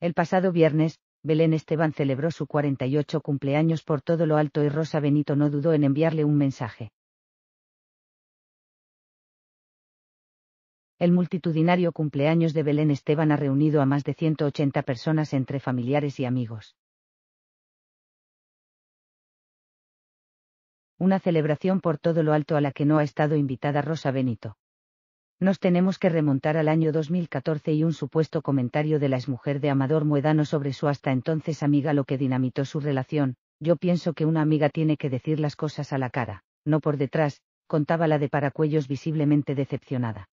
El pasado viernes, Belén Esteban celebró su 48 cumpleaños por todo lo alto y Rosa Benito no dudó en enviarle un mensaje. El multitudinario cumpleaños de Belén Esteban ha reunido a más de 180 personas entre familiares y amigos. Una celebración por todo lo alto a la que no ha estado invitada Rosa Benito nos tenemos que remontar al año 2014 y un supuesto comentario de la exmujer de Amador Muedano sobre su hasta entonces amiga lo que dinamitó su relación, yo pienso que una amiga tiene que decir las cosas a la cara, no por detrás, contaba la de Paracuellos visiblemente decepcionada.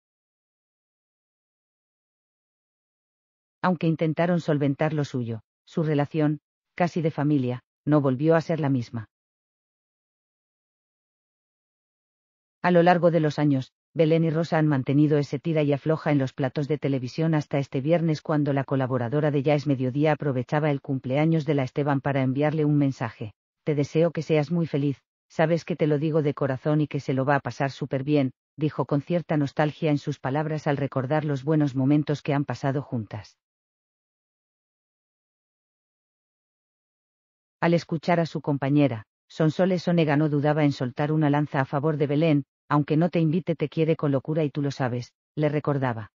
Aunque intentaron solventar lo suyo, su relación, casi de familia, no volvió a ser la misma. A lo largo de los años, Belén y Rosa han mantenido ese tira y afloja en los platos de televisión hasta este viernes cuando la colaboradora de Ya es Mediodía aprovechaba el cumpleaños de la Esteban para enviarle un mensaje. Te deseo que seas muy feliz, sabes que te lo digo de corazón y que se lo va a pasar súper bien, dijo con cierta nostalgia en sus palabras al recordar los buenos momentos que han pasado juntas. Al escuchar a su compañera, Sonsoles Onega no dudaba en soltar una lanza a favor de Belén, aunque no te invite te quiere con locura y tú lo sabes, le recordaba.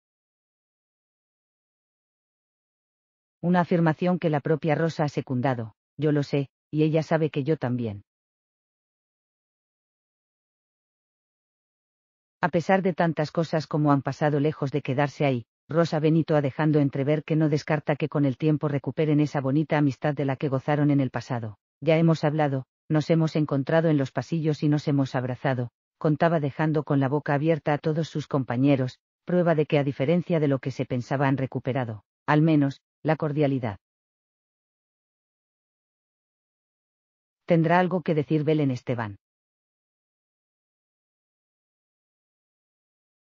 Una afirmación que la propia Rosa ha secundado, yo lo sé, y ella sabe que yo también. A pesar de tantas cosas como han pasado lejos de quedarse ahí, Rosa Benito ha dejando entrever que no descarta que con el tiempo recuperen esa bonita amistad de la que gozaron en el pasado. Ya hemos hablado, nos hemos encontrado en los pasillos y nos hemos abrazado, contaba dejando con la boca abierta a todos sus compañeros, prueba de que a diferencia de lo que se pensaba han recuperado, al menos, la cordialidad. Tendrá algo que decir Belén Esteban.